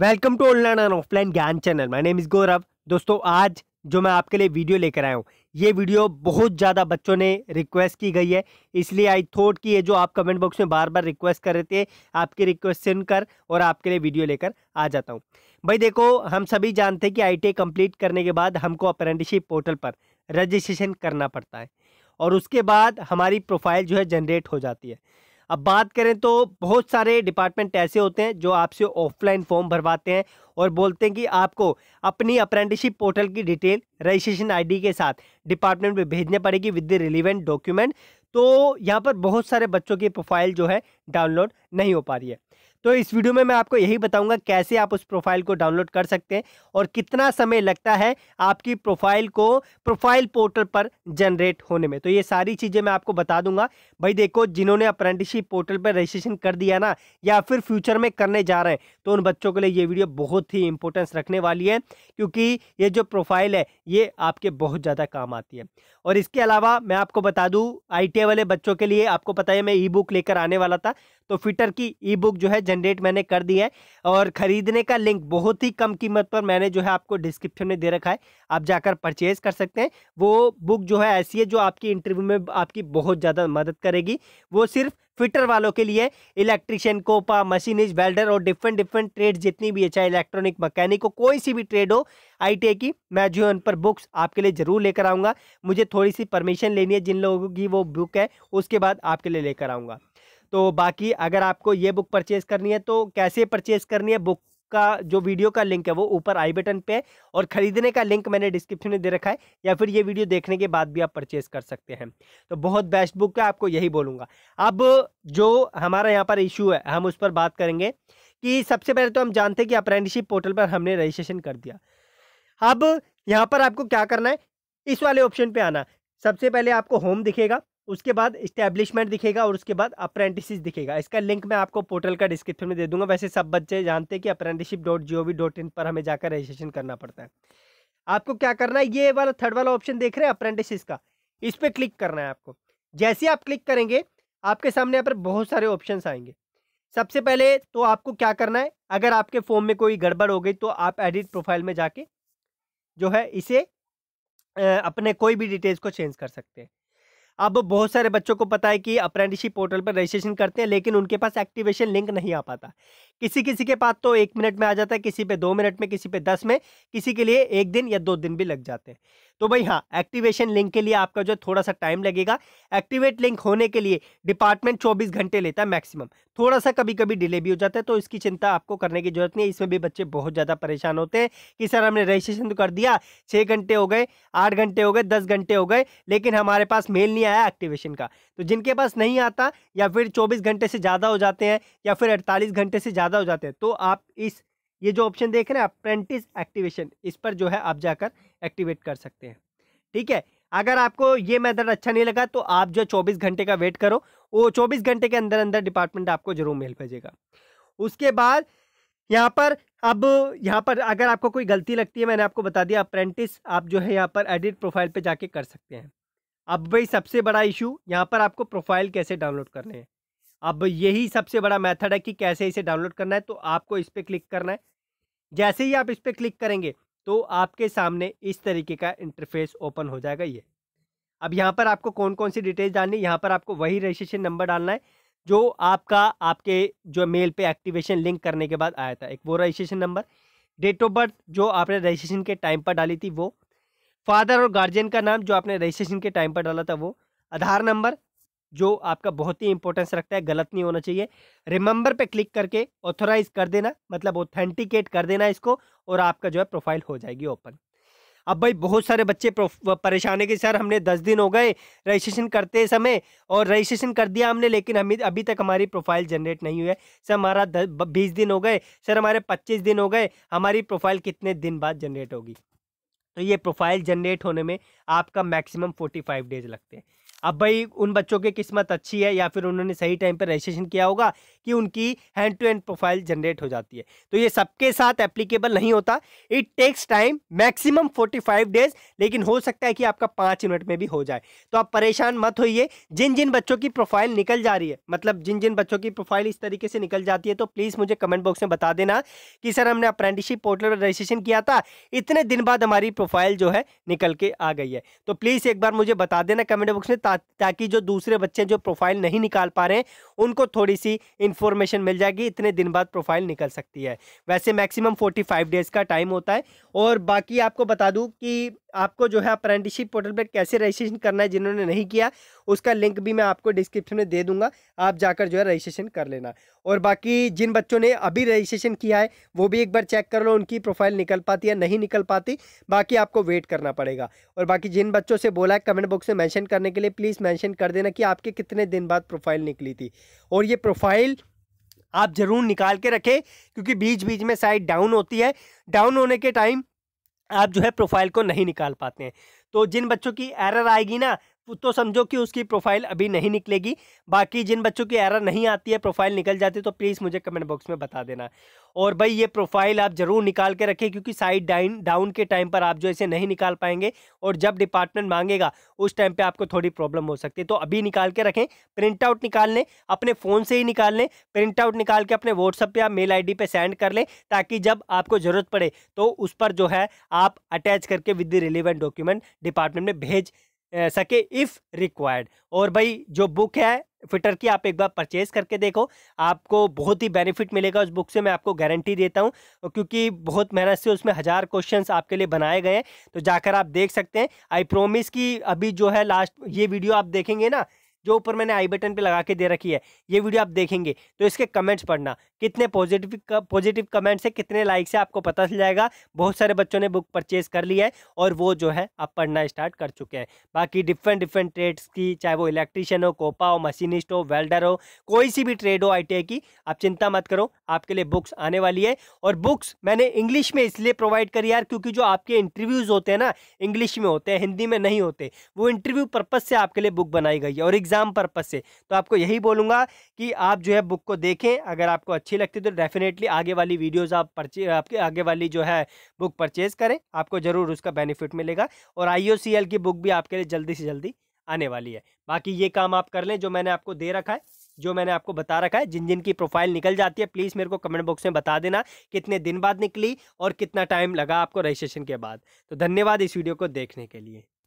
welcome to online and offline Gyan channel my name is Gaurav दोस्तों आज जो मैं आपके लिए वीडियो लेकर आया हूँ ये वीडियो बहुत ज़्यादा बच्चों ने रिक्वेस्ट की गई है इसलिए आई थॉट कि ये जो आप कमेंट बॉक्स में बार बार रिक्वेस्ट कर रहे थे आपकी रिक्वेस्ट सुनकर और आपके लिए वीडियो लेकर आ जाता हूँ भाई देखो हम सभी जानते हैं कि आई कंप्लीट करने के बाद हमको अप्रेंटिसशिप पोर्टल पर रजिस्ट्रेशन करना पड़ता है और उसके बाद हमारी प्रोफाइल जो है जनरेट हो जाती है अब बात करें तो बहुत सारे डिपार्टमेंट ऐसे होते हैं जो आपसे ऑफलाइन फॉर्म भरवाते हैं और बोलते हैं कि आपको अपनी अप्रेंटिसशिप पोर्टल की डिटेल रजिस्ट्रेशन आईडी के साथ डिपार्टमेंट में भेजने पड़ेगी विद द रिलीवेंट डॉक्यूमेंट तो यहाँ पर बहुत सारे बच्चों की प्रोफाइल जो है डाउनलोड नहीं हो पा रही है तो इस वीडियो में मैं आपको यही बताऊंगा कैसे आप उस प्रोफाइल को डाउनलोड कर सकते हैं और कितना समय लगता है आपकी प्रोफाइल को प्रोफाइल पोर्टल पर जनरेट होने में तो ये सारी चीज़ें मैं आपको बता दूंगा भाई देखो जिन्होंने अप्रेंटिसशिप पोर्टल पर रजिस्ट्रेशन कर दिया ना या फिर फ्यूचर में करने जा रहे हैं तो उन बच्चों के लिए ये वीडियो बहुत ही इंपॉर्टेंस रखने वाली है क्योंकि ये जो प्रोफाइल है ये आपके बहुत ज़्यादा काम आती है और इसके अलावा मैं आपको बता दूँ आई वाले बच्चों के लिए आपको पता है मैं ई बुक लेकर आने वाला था तो फिटर की ई बुक जो है जनरेट मैंने कर दिया है और ख़रीदने का लिंक बहुत ही कम कीमत पर मैंने जो है आपको डिस्क्रिप्शन में दे रखा है आप जाकर परचेज़ कर सकते हैं वो बुक जो है ऐसी है जो आपकी इंटरव्यू में आपकी बहुत ज़्यादा मदद करेगी वो सिर्फ फिटर वालों के लिए इलेक्ट्रिशियन कोपा मशीनिज वेल्डर और डिफरेंट डिफरेंट ट्रेड जितनी भी है चाहे इलेक्ट्रॉनिक मैकेनिक हो कोई सी भी ट्रेड हो आईटीआई की मैं जो है उन पर बुक्स आपके लिए ज़रूर लेकर आऊँगा मुझे थोड़ी सी परमिशन लेनी है जिन लोगों की वो बुक है उसके बाद आपके लिए लेकर आऊँगा तो बाकी अगर आपको ये बुक परचेज़ करनी है तो कैसे परचेज़ करनी है बुक का जो वीडियो का लिंक है वो ऊपर आई बटन पे है और ख़रीदने का लिंक मैंने डिस्क्रिप्शन में दे रखा है या फिर ये वीडियो देखने के बाद भी आप परचेज़ कर सकते हैं तो बहुत बेस्ट बुक है आपको यही बोलूँगा अब जो हमारा यहाँ पर इशू है हम उस पर बात करेंगे कि सबसे पहले तो हम जानते हैं कि अप्रेंटिसिप पोर्टल पर हमने रजिस्ट्रेशन कर दिया अब यहाँ पर आपको क्या करना है इस वाले ऑप्शन पर आना सबसे पहले आपको होम दिखेगा उसके बाद इस्टेब्लिशमेंट दिखेगा और उसके बाद अप्रेंटिसिस दिखेगा इसका लिंक मैं आपको पोर्टल का डिस्क्रिप्शन में दे दूंगा वैसे सब बच्चे जानते हैं कि apprenticeship dot G O V dot in पर हमें जाकर रजिस्ट्रेशन करना पड़ता है आपको क्या करना है ये वाला थर्ड वाला ऑप्शन देख रहे हैं अप्रेंटिसिस का इस पर क्लिक करना है आपको जैसे आप क्लिक करेंगे आपके सामने यहाँ पर बहुत सारे ऑप्शन आएंगे सबसे पहले तो आपको क्या करना है अगर आपके फॉर्म में कोई गड़बड़ हो गई तो आप एडिट प्रोफाइल में जाके जो है इसे अपने कोई भी डिटेल्स को चेंज कर सकते हैं अब बहुत सारे बच्चों को पता है कि अप्रेंटिसशिप पोर्टल पर रजिस्ट्रेशन करते हैं लेकिन उनके पास एक्टिवेशन लिंक नहीं आ पाता किसी किसी के पास तो एक मिनट में आ जाता है किसी पे दो मिनट में किसी पे दस में किसी के लिए एक दिन या दो दिन भी लग जाते हैं तो भाई हाँ एक्टिवेशन लिंक के लिए आपका जो थोड़ा सा टाइम लगेगा एक्टिवेट लिंक होने के लिए डिपार्टमेंट चौबीस घंटे लेता है मैक्सिमम थोड़ा सा कभी कभी डिले भी हो जाता है तो इसकी चिंता आपको करने की जरूरत नहीं है इसमें भी बच्चे बहुत ज़्यादा परेशान होते हैं कि सर हमने रजिस्ट्रेशन तो कर दिया छः घंटे हो गए आठ घंटे हो गए दस घंटे हो गए लेकिन हमारे पास मेल नहीं आया एक्टिवेशन का तो जिनके पास नहीं आता या फिर चौबीस घंटे से ज़्यादा हो जाते हैं या फिर अड़तालीस घंटे से ज़्यादा ज़्यादा हो जाते हैं तो आप इस ये जो ऑप्शन देख रहे हैं अप्रेंटिस एक्टिवेशन इस पर जो है आप जाकर एक्टिवेट कर सकते हैं ठीक है अगर आपको ये मेथड अच्छा नहीं लगा तो आप जो चौबीस घंटे का वेट करो वो चौबीस घंटे के अंदर अंदर डिपार्टमेंट आपको जरूर मेल भेजेगा उसके बाद यहाँ पर अब यहाँ पर अगर आपको कोई गलती लगती है मैंने आपको बता दिया अप्रेंटिस आप जो है यहाँ पर एडिट प्रोफाइल पे जाके कर सकते हैं अब भाई सबसे बड़ा इशू यहाँ पर आपको प्रोफाइल कैसे डाउनलोड करने हैं अब यही सबसे बड़ा मेथड है कि कैसे इसे डाउनलोड करना है तो आपको इस पर क्लिक करना है जैसे ही आप इस पर क्लिक करेंगे तो आपके सामने इस तरीके का इंटरफेस ओपन हो जाएगा ये अब यहाँ पर आपको कौन कौन सी डिटेल्स डालनी है यहाँ पर आपको वही रजिस्ट्रेशन नंबर डालना है जो आपका आपके जो मेल पे एक्टिवेशन लिंक करने के बाद आया था एक वो registration number date of birth जो आपने रजिस्ट्रेशन के टाइम पर डाली थी वो फादर और गार्जियन का नाम जो आपने रजिस्ट्रेशन के टाइम पर डाला था वो आधार नंबर जो आपका बहुत ही इंपॉर्टेंस रखता है गलत नहीं होना चाहिए रिमेंबर पे क्लिक करके ऑथोराइज कर देना मतलब ऑथेंटिकेट कर देना इसको और आपका जो है प्रोफाइल हो जाएगी ओपन अब भाई बहुत सारे बच्चे परेशान है कि सर हमने दस दिन हो गए रजिस्ट्रेशन करते समय और रजिस्ट्रेशन कर दिया हमने लेकिन हम अभी तक हमारी प्रोफाइल जनरेट नहीं हुई है सर हमारा बीस दिन हो गए सर हमारे पच्चीस दिन हो गए हमारी प्रोफाइल कितने दिन बाद जनरेट होगी तो ये प्रोफाइल जनरेट होने में आपका मैक्सिमम फोर्टी फाइव डेज लगते हैं अब भाई उन बच्चों की किस्मत अच्छी है या फिर उन्होंने सही टाइम पर रजिस्ट्रेशन किया होगा कि उनकी hand to hand profile generate हो जाती है तो ये सबके साथ एप्लीकेबल नहीं होता it takes time maximum 45 days लेकिन हो सकता है कि आपका पाँच मिनट में भी हो जाए तो आप परेशान मत होइए जिन जिन बच्चों की प्रोफाइल निकल जा रही है मतलब जिन जिन बच्चों की प्रोफाइल इस तरीके से निकल जाती है तो प्लीज़ मुझे कमेंट बॉक्स में बता देना कि सर हमने अप्रेंटिसशिप पोर्टल पर रजिस्ट्रेशन किया था इतने दिन बाद हमारी प्रोफाइल जो है निकल के आ गई है तो प्लीज़ एक बार मुझे बता देना कमेंट बॉक्स में ताकि जो दूसरे बच्चे जो प्रोफाइल नहीं निकाल पा रहे हैं उनको थोड़ी सी इन्फॉर्मेशन मिल जाएगी इतने दिन बाद प्रोफाइल निकल सकती है वैसे मैक्सिमम फोर्टी फाइव डेज़ का टाइम होता है और बाकी आपको बता दूँ कि आपको जो है अप्रेंटिसशिप पोर्टल पर कैसे रजिस्ट्रेशन करना है जिन्होंने नहीं किया उसका लिंक भी मैं आपको डिस्क्रिप्शन में दे दूंगा आप जाकर जो है रजिस्ट्रेशन कर लेना और बाकी जिन बच्चों ने अभी रजिस्ट्रेशन किया है वो भी एक बार चेक कर लो उनकी प्रोफाइल निकल पाती है नहीं निकल पाती बाकी आपको वेट करना पड़ेगा और बाकी जिन बच्चों से बोला है कमेंट बॉक्स में मैंशन करने के लिए प्लीज़ मैंशन कर देना कि आपके कितने दिन बाद प्रोफाइल निकली थी और ये प्रोफाइल आप ज़रूर निकाल के रखें क्योंकि बीच बीच में साइड डाउन होती है डाउन होने के टाइम आप जो है प्रोफाइल को नहीं निकाल पाते हैं तो जिन बच्चों की एरर आएगी ना तो समझो कि उसकी प्रोफाइल अभी नहीं निकलेगी बाकी जिन बच्चों की एरर नहीं आती है प्रोफाइल निकल जाती है तो प्लीज़ मुझे कमेंट बॉक्स में बता देना और भाई ये प्रोफाइल आप ज़रूर निकाल के रखें क्योंकि साइड डाइन डाउन के टाइम पर आप जो इसे नहीं निकाल पाएंगे और जब डिपार्टमेंट मांगेगा उस टाइम पर आपको थोड़ी प्रॉब्लम हो सकती है तो अभी निकाल के रखें प्रिंट आउट निकाल लें अपने फ़ोन से ही निकाल लें प्रिंट आउट निकाल के अपने व्हाट्सअप या मेल आई डी सेंड कर लें ताकि जब आपको ज़रूरत पड़े तो उस पर जो है आप अटैच करके with the relevant document department में भेज सके इफ़ रिक्वायर्ड और भाई जो बुक है फिटर की आप एक बार परचेज करके देखो आपको बहुत ही बेनिफिट मिलेगा उस बुक से मैं आपको गारंटी देता हूँ क्योंकि बहुत मेहनत से उसमें हज़ार क्वेश्चंस आपके लिए बनाए गए हैं तो जाकर आप देख सकते हैं आई प्रोमिस कि अभी जो है लास्ट ये वीडियो आप देखेंगे ना जो ऊपर मैंने आई बटन पे लगा के दे रखी है ये वीडियो आप देखेंगे तो इसके कमेंट्स पढ़ना कितने पॉजिटिव पॉजिटिव कमेंट्स है कितने लाइक्स है आपको पता चल जाएगा बहुत सारे बच्चों ने बुक परचेज कर लिया है और वो जो है आप पढ़ना स्टार्ट कर चुके हैं बाकी डिफरेंट डिफरेंट ट्रेड्स की चाहे वो इलेक्ट्रीशियन हो कोपा हो मशीनिस्ट हो वेल्डर हो कोई सी भी ट्रेड हो आई की आप चिंता मत करो आपके लिए बुक्स आने वाली है और बुक्स मैंने इंग्लिश में इसलिए प्रोवाइड करी यार क्योंकि जो आपके इंटरव्यूज़ होते हैं ना इंग्लिश में होते हैं हिंदी में नहीं होते वो इंटरव्यू पर्पज़ से आपके लिए बुक बनाई गई है और एग्ज़ाम पर्पज़ से तो आपको यही बोलूँगा कि आप जो है बुक को देखें अगर आपको अच्छी लगती तो डेफिनेटली आगे वाली वीडियोज़ आप परचे आपके आगे वाली जो है बुक परचेज़ करें आपको ज़रूर उसका बेनिफिट मिलेगा और आई की बुक भी आपके लिए जल्दी से जल्दी आने वाली है बाकी ये काम आप कर लें जो मैंने आपको दे रखा है जो मैंने आपको बता रखा है जिन जिन की प्रोफाइल निकल जाती है प्लीज़ मेरे को कमेंट बॉक्स में बता देना कितने दिन बाद निकली और कितना टाइम लगा आपको रजिस्ट्रेशन के बाद तो धन्यवाद इस वीडियो को देखने के लिए